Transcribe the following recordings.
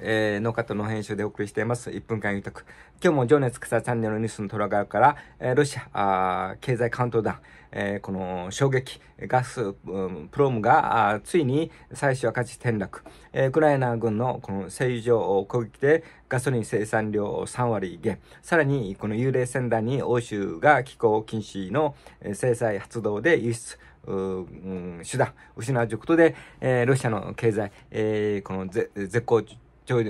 えー、ノーカの編集でお送りしています。1分間ゆとく。今日も情熱草チャンネルのニュースのトラガーから、えー、ロシア経済カウントダウン、えー、この衝撃、ガス、プロムがついに最終赤字転落、えー、ウクライナ軍のこの製油所攻撃でガソリン生産量3割減、さらにこの幽霊船団に欧州が気候禁止の制裁発動で輸出、う手段失うということで、えー、ロシアの経済、えー、この絶好所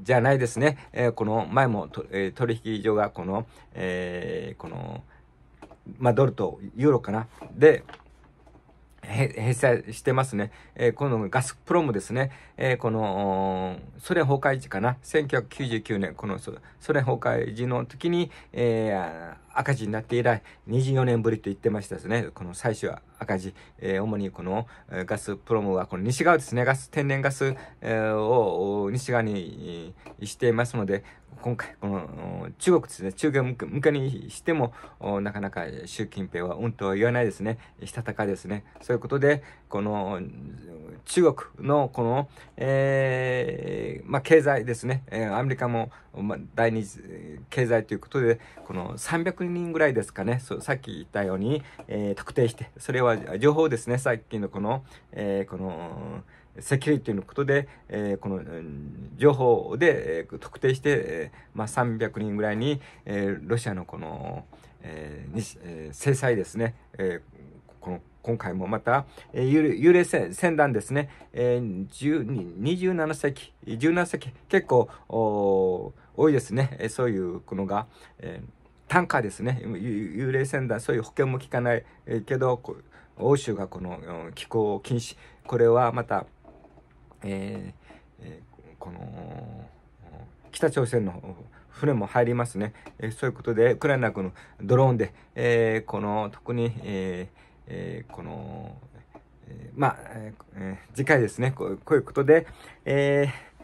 じゃないですね。えー、この前もえー、取引所がこの、えー、この、まあ、ドルとユーロかな。で、閉鎖してますね。えー、このガスプロムですね。えー、この、ソ連崩壊時かな。1999年、このソ連崩壊時の時に、えー、赤字になって以来24年ぶりと言ってましたですね。この最初は赤字、えー、主にこのガスプロムはこの西側ですね、ガス、天然ガス、えー、を西側にしていますので、今回、この中国ですね、中国向けにしても、なかなか習近平はうんとは言わないですね、したたかですね。そういうことで、この中国のこの、えー、まあ、経済ですね、アメリカも、第二次経済ということで、この300人ぐらいですかね、さっき言ったように、えー、特定して、それは情報ですね、さっきのこの、えー、この、セキュリティのことで、えー、この、情報で、え特定して、えまあ、300人ぐらいに、えロシアのこの、ええ制裁ですね、えこの今回もまた、えー、幽霊船団ですね、えー、27隻、17隻、結構多いですね、えそういうのが、えーカーですね幽霊船団そういう保険も効かない、けど欧州がこの気候を禁止これはまた、えーこの北朝鮮の船も入りますね、そういうことでウクライナ軍のドローンで、えー、この特に、えーえー、この、えー、まあ、えー、次回ですねこうこういうことで、えー、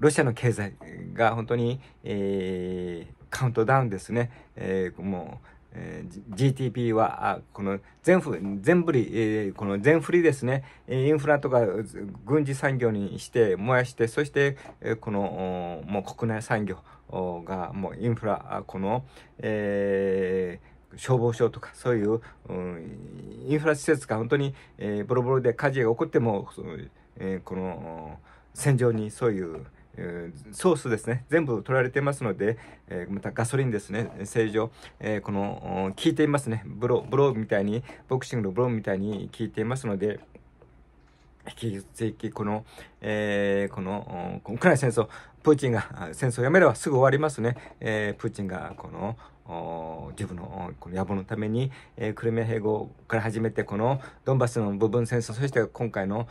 ロシアの経済が本当に、えー、カウントダウンですね。えー、もう、えー、GTP は、あこの全振り、全振り、えー、この全振りですね、インフラとか軍事産業にして燃やして、そして、えー、この、もう国内産業が、もうインフラ、この、えー、消防署とかそういう、うん、インフラ施設が本当に、えー、ボロボロで火事が起こっても、えー、この戦場にそういうソースですね、全部取られてますので、えー、またガソリンですね、正常、えー、この、効いていますね、ブロ、ブローみたいに、ボクシングのブローみたいに効いていますので、引き続きこの、えー、この、ウクラ戦争、プーチンが戦争をやめればすぐ終わりますね。えー、プーチンがこの、自分のこの野望のために、えー、クリミア併合から始めてこのドンバスの部分戦争そして今回の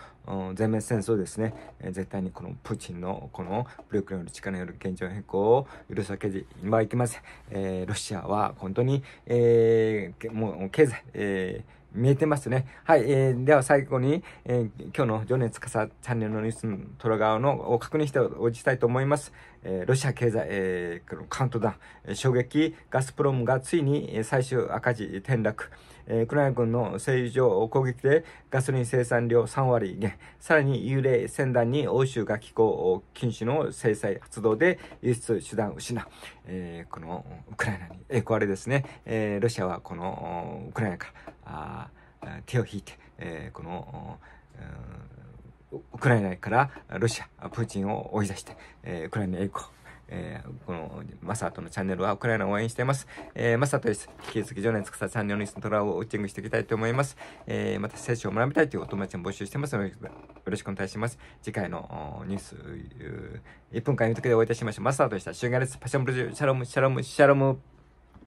全面戦争ですね、えー、絶対にこのプーチンのこの武クレよの力による現状変更を許すわけにはいきません、えー、ロシアは本当に、えー、もう経済、えー見えてますね。はい。えー、では最後に、えー、今日の情熱かさチャンネルのニュースの虎側のを確認しておきたいと思います。えー、ロシア経済、えー、カウントダウン、衝撃、ガスプロムがついに最終赤字転落、えー、ウクライナ軍の製油所攻撃でガソリン生産量3割減、さらに幽霊船団に欧州が寄港禁止の制裁発動で輸出手段失う。えー、このウクライナに、えー、これですね、えー、ロシアはこのウクライナから手を引いて、えー、この、ウクライナからロシア、プーチンを追い出して、えー、ウクライナへ行こう。えー、この、マサトのチャンネルはウクライナを応援しています。えー、マサトです。引き続き、常年つくさチャンネルにトラをウォッチングしていきたいと思います。えー、また、聖書を学びたいというお友達も募集してますので、よろしくお願いします。次回のニュース、1分間み解けでお会いいたしましょう。マサトでした。シュンガレス、パシャンブルジュ、シャロム、シャロム、シャロム。